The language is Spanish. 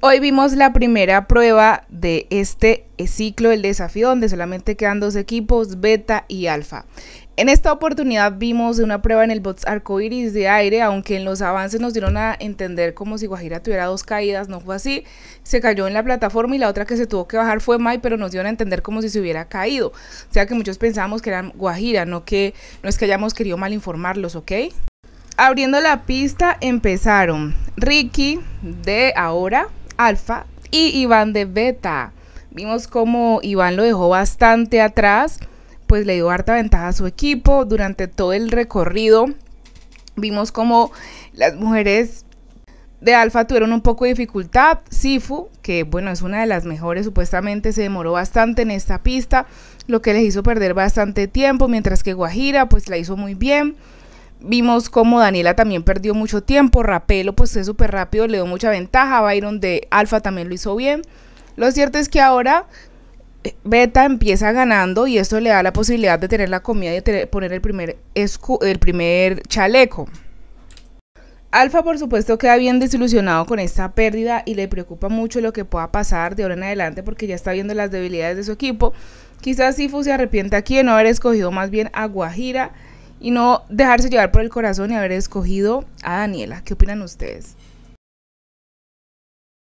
Hoy vimos la primera prueba de este ciclo del desafío donde solamente quedan dos equipos, beta y alfa. En esta oportunidad vimos una prueba en el bots iris de aire, aunque en los avances nos dieron a entender como si Guajira tuviera dos caídas, no fue así. Se cayó en la plataforma y la otra que se tuvo que bajar fue Mai, pero nos dieron a entender como si se hubiera caído. O sea que muchos pensábamos que eran Guajira, no que no es que hayamos querido mal informarlos, ¿ok? Abriendo la pista empezaron Ricky de ahora, alfa y Iván de beta. Vimos como Iván lo dejó bastante atrás, pues le dio harta ventaja a su equipo durante todo el recorrido. Vimos como las mujeres de alfa tuvieron un poco de dificultad. Sifu, que bueno, es una de las mejores, supuestamente se demoró bastante en esta pista, lo que les hizo perder bastante tiempo, mientras que Guajira pues la hizo muy bien vimos cómo Daniela también perdió mucho tiempo, Rapelo pues es súper rápido, le dio mucha ventaja, Byron de Alfa también lo hizo bien. Lo cierto es que ahora eh, Beta empieza ganando y esto le da la posibilidad de tener la comida y de poner el primer, el primer chaleco. Alfa por supuesto queda bien desilusionado con esta pérdida y le preocupa mucho lo que pueda pasar de ahora en adelante porque ya está viendo las debilidades de su equipo. Quizás Sifu se arrepiente aquí de no haber escogido más bien a Guajira y no dejarse llevar por el corazón y haber escogido a Daniela. ¿Qué opinan ustedes?